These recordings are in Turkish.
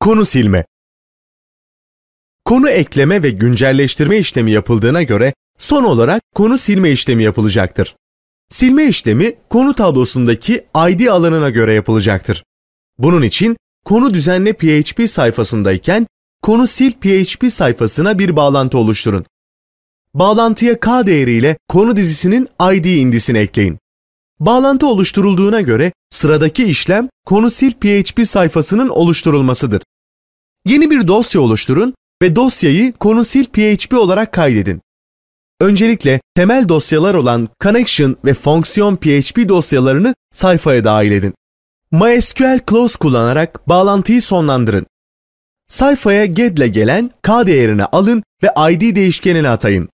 Konu silme Konu ekleme ve güncelleştirme işlemi yapıldığına göre son olarak konu silme işlemi yapılacaktır. Silme işlemi konu tablosundaki ID alanına göre yapılacaktır. Bunun için konu düzenle PHP sayfasındayken konu sil PHP sayfasına bir bağlantı oluşturun. Bağlantıya K değeriyle konu dizisinin ID indisini ekleyin. Bağlantı oluşturulduğuna göre sıradaki işlem konusil PHP sayfasının oluşturulmasıdır. Yeni bir dosya oluşturun ve dosyayı konusil PHP olarak kaydedin. Öncelikle temel dosyalar olan connection ve fonksiyon PHP dosyalarını sayfaya dahil edin. MySQL close kullanarak bağlantıyı sonlandırın. Sayfaya get ile gelen k değerini alın ve id değişkenine atayın.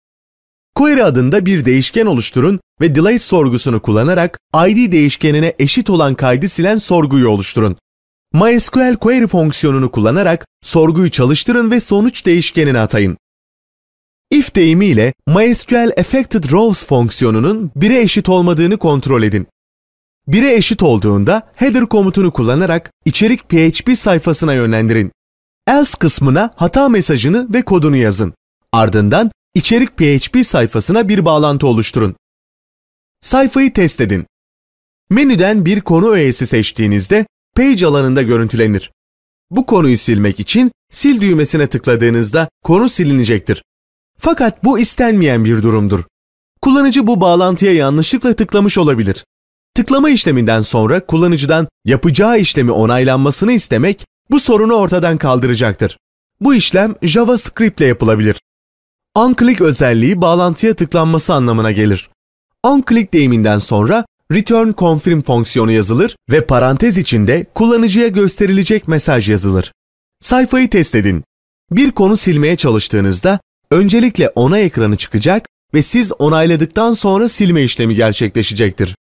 Query adında bir değişken oluşturun ve delay sorgusunu kullanarak id değişkenine eşit olan kaydı silen sorguyu oluşturun. MySQL query fonksiyonunu kullanarak sorguyu çalıştırın ve sonuç değişkenini atayın. If deyimiyle MySQL affected rows fonksiyonunun 1'e eşit olmadığını kontrol edin. 1'e eşit olduğunda header komutunu kullanarak içerik PHP sayfasına yönlendirin. Else kısmına hata mesajını ve kodunu yazın. Ardından İçerik PHP sayfasına bir bağlantı oluşturun. Sayfayı test edin. Menüden bir konu öğesi seçtiğinizde page alanında görüntülenir. Bu konuyu silmek için sil düğmesine tıkladığınızda konu silinecektir. Fakat bu istenmeyen bir durumdur. Kullanıcı bu bağlantıya yanlışlıkla tıklamış olabilir. Tıklama işleminden sonra kullanıcıdan yapacağı işlemi onaylanmasını istemek bu sorunu ortadan kaldıracaktır. Bu işlem JavaScript ile yapılabilir. OnClick özelliği bağlantıya tıklanması anlamına gelir. OnClick deyiminden sonra return confirm fonksiyonu yazılır ve parantez içinde kullanıcıya gösterilecek mesaj yazılır. Sayfayı test edin. Bir konu silmeye çalıştığınızda öncelikle onay ekranı çıkacak ve siz onayladıktan sonra silme işlemi gerçekleşecektir.